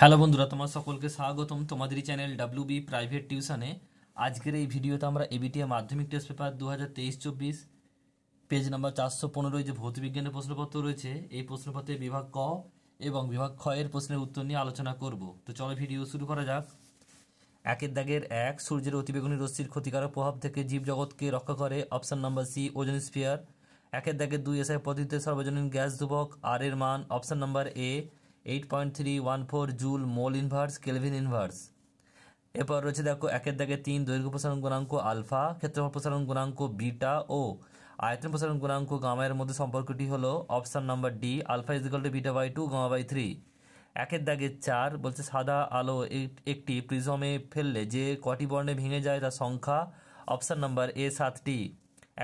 hello বন্ধুরা তোমার সকলকে স্বাগতম তোমাদেরই চ্যানেল ডাব্লিউ বি প্রাইভেট টিউশনে আজকের এই ভিডিওতে আমরা এবিটিএ মাধ্যমিক টেস্ট পেপার দু হাজার তেইশ চব্বিশ পেজ নাম্বার চারশো পনেরোয় যে ভৌতবিজ্ঞানের প্রশ্নপত্র রয়েছে এই প্রশ্নপত্রে বিভাগ ক এবং বিভাগ ক্ষয়ের প্রশ্নের উত্তর নিয়ে আলোচনা করব তো চলো ভিডিও শুরু করা যাক একের দাগের এক সূর্যের অতিবেগুনি রশ্মির ক্ষতিকারক প্রভাব থেকে জীবজগৎকে রক্ষা করে option number C ozone sphere একের দাগের দুই এসআই পদ্ধতিতে সর্বজনীন গ্যাস ধুবক আর এর মান option number A eight point three one four joule mole inverse kelvin inverse এরপর রয়েছে দেখো একের দাগে তিন দৈর্ঘ্য প্রসারণ গুণাঙ্ক আলফা ক্ষেত্রফল প্রসারণ গুণাঙ্ক বিটা ও আয়তন প্রসারণ গুণাঙ্ক গামায়ের মধ্যে সম্পর্কটি হলো option number D alpha is equal to beta by two gamma by three একের দাগে চার বলছে সাদা আলো একটি প্রিজমে ফেললে যে কটি বর্ণে ভেঙে যায় তার সংখ্যা অপশান নাম্বার এ সাতটি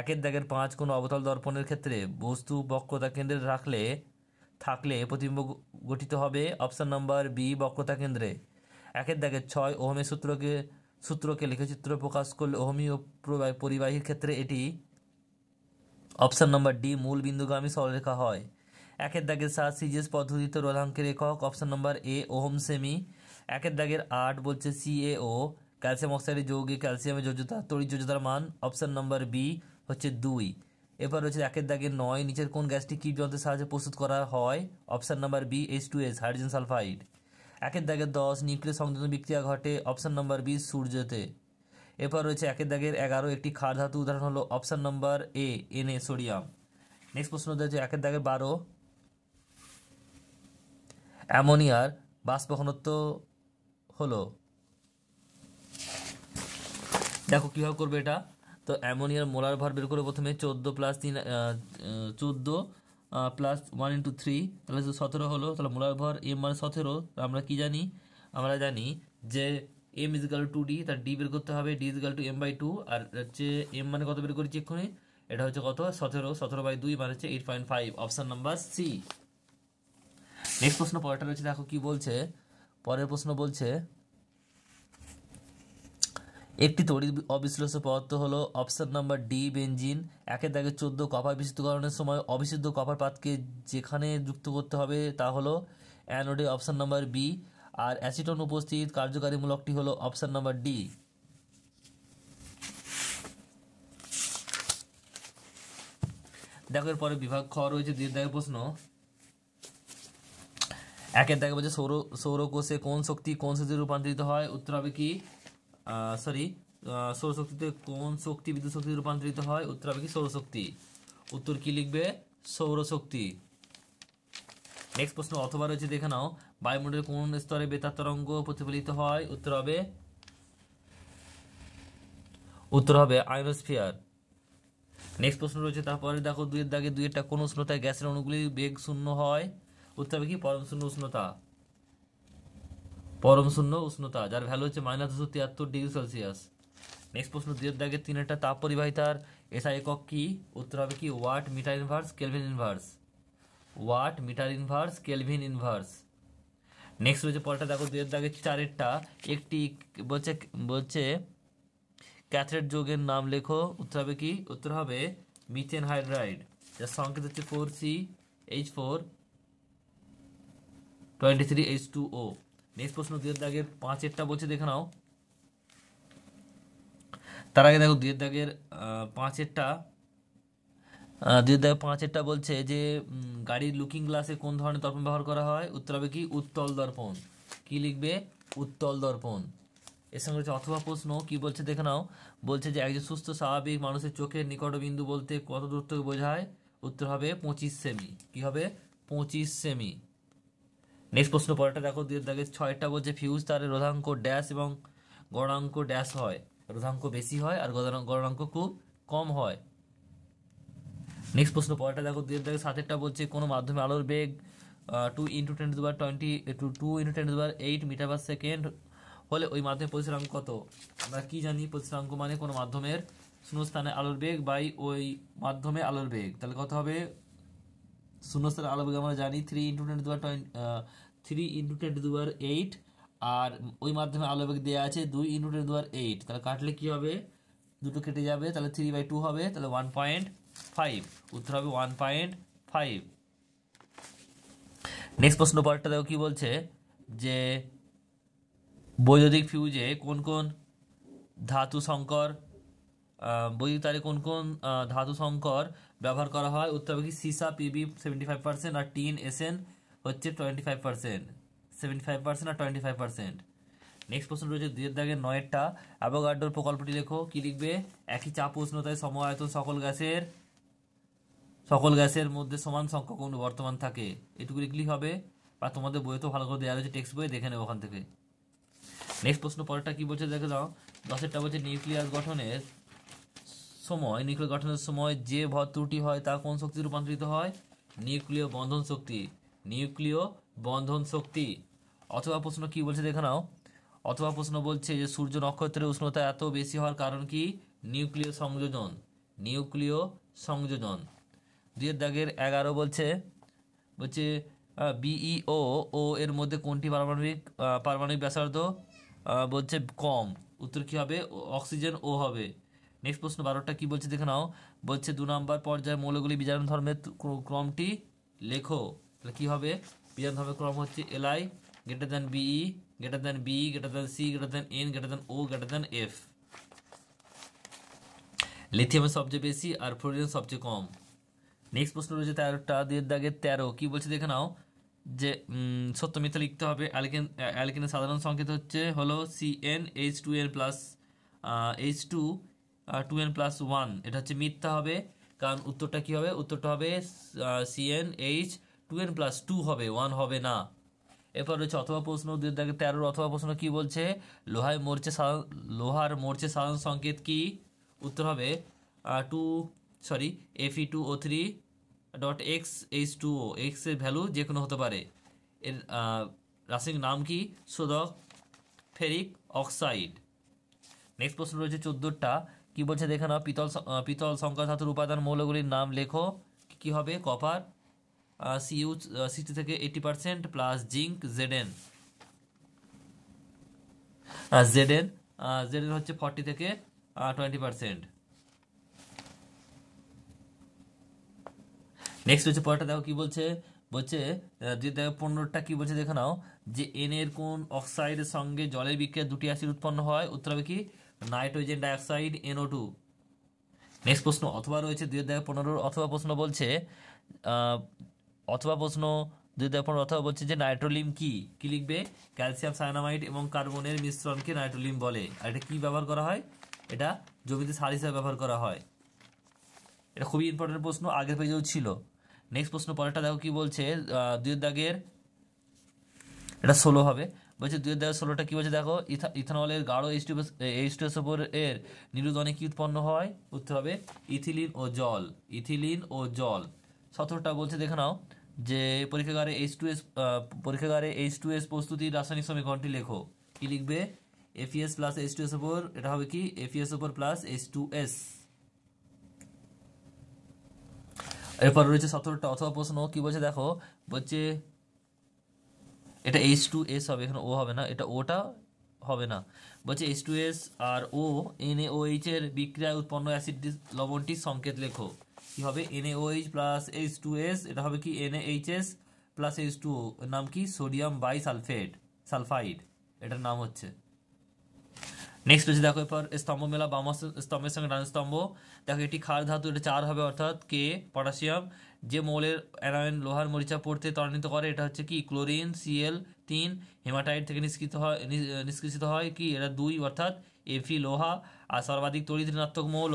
একের দাগের পাঁচ কোনো অবতল দর্পণের ক্ষেত্রে বস্তু বক্রতা কেন্দ্রে রাখলে থাকলে প্রতিবিম্ব গঠিত হবে অপশান নাম্বার বি বক্রতা কেন্দ্রে একের দাগে ছয় ওহমের সূত্রকে সূত্রকে লেখচিত্র প্রকাশ করলে ওহমীয় পরিবাহীর ক্ষেত্রে এটি অপশান নম্বর ডি মূল বিন্দুগামী সরলরেখা হয় একের দাগের সাত সিজিএস পদ্ধতিতে রোধাঙ্কের একক option number A ohm cm একের দাগের আট বলছে সিএও ক্যালসিয়াম অক্সাইডের যৌগে ক্যালসিয়ামের যোজ্যতা তড়িৎ যোজ্যতার মান অপশান নম্বর বি হচ্ছে দুই এরপর রয়েছে একের দাগে নয় নিচের কোন গ্যাসটি কি যন্ত্রের সাহায্যে প্রস্তুত করা হয় option number B H two S hydrogen sulphide একের দাগের দশ নিউক্লিয় সংযোজন বিক্রিয়া ঘটে অপশান নাম্বার বি সূর্যতে এরপর রয়েছে একের দাগের এগারো একটি খার ধাতু উদাহরণ হলো option number A N A sodium next প্রশ্ন রয়েছে একের দাগের বারো অ্যামোনিয়ার বাষ্প হলো দেখো কীভাবে করবে এটা তো অ্যামোনিয়ার মোলার ভার বের করে প্রথমে চোদ্দো প্লাস তিন চোদ্দো প্লাস ওয়ান ইন্টু থ্রি তাহলে সতেরো হলো তাহলে মোলার ভর এম মানে সতেরো আমরা কী জানি আমরা জানি যে M is equal to D তার ডি বের করতে হবে D is two M by two R হচ্ছে এম মানে কত বের করেছি এক্ষুনি এটা হচ্ছে কত সতেরো সতেরো বাই দুই মানে হচ্ছে eight point five option number C next প্রশ্ন পরেরটা রয়েছে দেখো কী বলছে পরের প্রশ্ন বলছে একটি তড়িৎ অবিশ্লেষ পদার্থ হলো অপশান নাম্বার ডি বেঞ্জিন একের দাগে চোদ্দ কপার বিশুদ্ধকরণের সময় অবিশুদ্ধ কপার পাতকে যেখানে যুক্ত করতে হবে তা হলো অ্যানোডে অপশান নাম্বার বি আর অ্যাসিটন উপস্থিত কার্যকারী মূলকটি হলো অপশান নাম্বার ডি দেখো এরপরে বিভাগ খ রয়েছে দুই দাগের প্রশ্ন একের দাগে বলছে সৌর সৌরকোষে কোন শক্তি কোন শক্তি রূপান্তরিত হয় উত্তর হবে কি সরি সৌরশক্তিতে কোন শক্তি বিদ্যুৎ শক্তি রূপান্তরিত হয় উত্তর হবে কি সৌরশক্তি উত্তর কি লিখবে সৌরশক্তি নেক্সট প্রশ্ন অথবা রয়েছে দেখে নাও বায়ুমণ্ডলের কোন স্তরে বেতার তরঙ্গ প্রতিফলিত হয় উত্তর হবে উত্তর হবে আয়োনোস্ফিয়ার নেক্সট প্রশ্ন রয়েছে তারপরে দেখো দুইয়ের দাগে দুইয়েরটা কোন উষ্ণতায় গ্যাসের অণুগুলি বেগ শূন্য হয় উত্তর হবে কি পরম শূন্য উষ্ণতা প্রথম শূন্য উষ্ণতা যার ভ্যালু হচ্ছে -273 ডিগ্রি সেলসিয়াস नेक्स्ट প্রশ্ন দিয়ের দাগে তিনটা তাপ পরিবাহিতার এসআই একক কি উত্তর হবে কি watt metre inverse kelvin inverse watt metre inverse kelvin inverse next বাজে পলটা দেখো দিয়ের দাগে চারটা একটি বলছে বলছে ক্যাথেডর যৌগের নাম লেখো উত্তর হবে কি উত্তর হবে মিথেন হাইডরাইড যার সংকেতটি 4C H4 23H2O নেক্সট প্রশ্ন দুয়ের দাগের পাঁচেরটা বলছে দেখে নাও তার আগে দেখো দুয়ের দাগের পাঁচেরটা দুয়ের দাগের পাঁচেরটা বলছে যে গাড়ির লুকিং গ্লাসে কোন ধরনের দর্পণ ব্যবহার করা হয় উত্তর হবে কি উত্তল দর্পণ কি লিখবে উত্তল দর্পণ এর সঙ্গে রয়েছে অথবা প্রশ্ন কি বলছে দেখে নাও বলছে যে একজন সুস্থ স্বাভাবিক মানুষের চোখের নিকট বিন্দু বলতে কত দূরত্বকে বোঝায় উত্তর হবে পঁচিশ সেমি কি হবে পঁচিশ সেমি নেক্সট প্রশ্ন পরেরটা দেখো দেখে ছয়টা বলছে ফিউজ তারের রোধাঙ্ক ড্যাশ এবং গণাঙ্ক ড্যাশ হয় রোধাঙ্ক বেশি হয় আর গণাঙ্ক খুব কম হয় নেক্সট প্রশ্ন পরেরটা দেখো দিয়ে দেখে সাতেরটা বলছে কোনো মাধ্যমে আলোর বেগ টু ইন্টু টেন টু বার twenty two two into ten to বার এইট মিটার পার সেকেন্ড হলে ওই মাধ্যমে প্রতিসরাঙ্ক কত আমরা কী জানি প্রতিসরাঙ্ক মানে কোনো মাধ্যমের শূন্যস্থানে আলোর বেগ বাই ওই মাধ্যমে আলোর বেগ তাহলে কত হবে শূন্যস্থানে আলোর বেগ আমরা জানি থ্রি ইন্টু টেন টু বার twenty three into ten to the eight আর ওই মাধ্যমে আলো বেগ দেওয়া আছে দুই into ten to power eight তাহলে কাটলে কী হবে দুটো কেটে যাবে তাহলে থ্রি বাই টু হবে তাহলে ওয়ান পয়েন্ট ফাইভ উত্তর হবে ওয়ান পয়েন্ট ফাইভ নেক্সট প্রশ্ন পরেরটা দেখো কী বলছে যে বৈদ্যুতিক ফিউজে কোন কোন ধাতু সংকর বৈদ্যুতিক তারে কোন কোন ধাতু সংকর ব্যবহার করা হয় উত্তর হবে কি সিসা পিবি সেভেন্টি ফাইভ পার্সেন্ট আর টিন এসেন হচ্ছে twenty five percent seventy five percent আর টোয়েন্টি ফাইভ পার্সেন্ট নেক্সট প্রশ্ন রয়েছে দুইয়ের দাগে নয়েরটা অ্যাভোগাড্রোর প্রকল্পটি লেখো কি লিখবে একই চাপ উষ্ণতায় সম আয়তন সকল গ্যাসের সকল গ্যাসের মধ্যে সমান সংখ্যক কোনো বর্তমান থাকে এটুকু লিখলেই হবে বা তোমাদের বইয়ে তো ভালো করে দেওয়া রয়েছে টেক্সট বইয়ে দেখে নেবো ওখান থেকে নেক্সট প্রশ্ন পরেরটা কী বলছে দেখে দাও দশেরটা বলছে নিউক্লিয়াস গঠনের সময় নিউক্লিয় গঠনের সময় যে ভর ত্রুটি হয় তা কোন শক্তি রূপান্তরিত হয় নিউক্লিয় বন্ধন শক্তি নিউক্লিয় বন্ধন শক্তি অথবা প্রশ্ন কি বলছে দেখে নাও অথবা প্রশ্ন বলছে যে সূর্য নক্ষত্রের উষ্ণতা এত বেশি হওয়ার কারণ কি নিউক্লিয় সংযোজন নিউক্লিয় সংযোজন দুয়ের দাগের এগারো বলছে বলছে বিইও ও e এর মধ্যে কোনটি পারমাণবিক পারমাণবিক ব্যাসার্ধ বলছে কম উত্তর কী হবে অক্সিজেন ও হবে নেক্সট প্রশ্ন বারোটা কি বলছে দেখে নাও বলছে দু নম্বর পর্যায়ে মৌলগুলি বিজারণ ধর্মের ক্রমটি লেখো তাহলে কী হবে বিজান ধর্মের ক্রম হচ্ছে LI greater than BE greater than B greater than C greater than N greater than O greater than F লিথিয়ামের সবচেয়ে বেশি আর ফ্লোরিন সবচেয়ে কম নেক্সট প্রশ্ন রয়েছে তেরোটা দুয়ের দাগে তেরো কী বলছে দেখে নাও যে সত্য মিথ্যা লিখতে হবে অ্যালকেন অ্যালকেনের সাধারণ সংকেত হচ্ছে হলো C N H two N plus H two two N plus one এটা হচ্ছে মিথ্যা হবে কারণ উত্তরটা কী হবে উত্তরটা হবে C N H two N plus two হবে ওয়ান হবে না এরপর রয়েছে অথবা প্রশ্ন দুই দাগে তেরোর অথবা প্রশ্ন কি বলছে লোহায় মরছে লোহার মরছে সাধারণ সংকেত কি উত্তর হবে two sorry F E two O three dot X H two O এক্সের ভ্যালু যে কোনো হতে পারে এর রাসায়নিক নাম কি সোদক ফেরিক অক্সাইড নেক্সট প্রশ্ন রয়েছে চোদ্দোটা কি বলছে দেখে নাও পিতল পিতল সংখ্যা ধাতুর উপাদান মৌলগুলির নাম লেখো কি হবে কপার সিইউ সিক্সটি থেকে eighty percent plus zinc ZN ZN ZN হচ্ছে ফর্টি থেকে টোয়েন্টি পার্সেন্ট নেক্সট হচ্ছে পরেরটা দেখো কি বলছে বলছে যে দেখো পনেরোটা কি বলছে দেখে নাও যে এনের কোন অক্সাইডের সঙ্গে জলের বিক্রিয়া দুটি অ্যাসিড উৎপন্ন হয় উত্তর হবে কি nitrogen dioxide NO two next প্রশ্ন অথবা রয়েছে দুই হাজার পনেরোর অথবা প্রশ্ন বলছে অথবা প্রশ্ন যদি পনেরো অথবা বলছে যে নাইট্রোলিম কি কি লিখবে ক্যালসিয়াম সায়ানামাইড এবং কার্বনের মিশ্রণকে নাইট্রোলিম বলে আর এটা কী ব্যবহার করা হয় এটা জমিতে সার হিসাবে ব্যবহার করা হয় এটা খুবই ইম্পর্টেন্ট প্রশ্ন আগের পেজেও ছিল নেক্সট প্রশ্ন পরেরটা দেখো কি বলছে দুয়ের দাগের এটা ষোলো হবে বলছে দুয়ের দাগের ষোলোটা কী বলছে দেখো ইথানলের গাঢ় এইচ এর নিরুদনে কী উৎপন্ন হয় উঠতে হবে ইথিলিন ও জল ইথিলিন ও জল সতেরোটা বলছে দেখে নাও যে পরীক্ষাগারে এইচ টু এস পরীক্ষাগারে এইচ টু এস প্রস্তুতি রাসায়নিক সমীকরণটি লেখো কি লিখবে FES plus H two S ওপর এটা হবে কি এফিএস ওপর প্লাস এইচ টু এস এরপর রয়েছে সতেরোটা অথবা প্রশ্ন কি বলছে দেখো বলছে এটা এইচ টু এস হবে এখানে ও হবে না এটা ওটা হবে না বলছে এইচ টু এস আর ও এন এ ও এইচ এর বিক্রিয়ায় উৎপন্ন অ্যাসিড লবণটির সংকেত লেখো কি হবে NAOH plus H two S এটা হবে কি এনএইচএস প্লাস এইচ টু নাম কি সোডিয়াম বাই সালফেট সালফাইড এটার নাম হচ্ছে নেক্সট হচ্ছে দেখো এরপর স্তম্ভ মেলা বাম স্তম্ভের সঙ্গে ডান স্তম্ভ দেখো এটি খার ধাতু এটা চার হবে অর্থাৎ কে পটাশিয়াম যে মৌলের অ্যানায়ন লোহার মরিচা পড়তে ত্বরান্বিত করে এটা হচ্ছে কি ক্লোরিন সিএল তিন হেমাটাইট থেকে নিষ্কৃত হয় নিষ্কৃষিত হয় কি এটা দুই অর্থাৎ এফি লোহা আর সর্বাধিক তড়িৎ ঋণাত্মক মৌল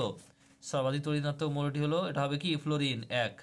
সর্বাধিক তরিণাত্মক মৌলটি হলো এটা হবে কি ফ্লোরিন এক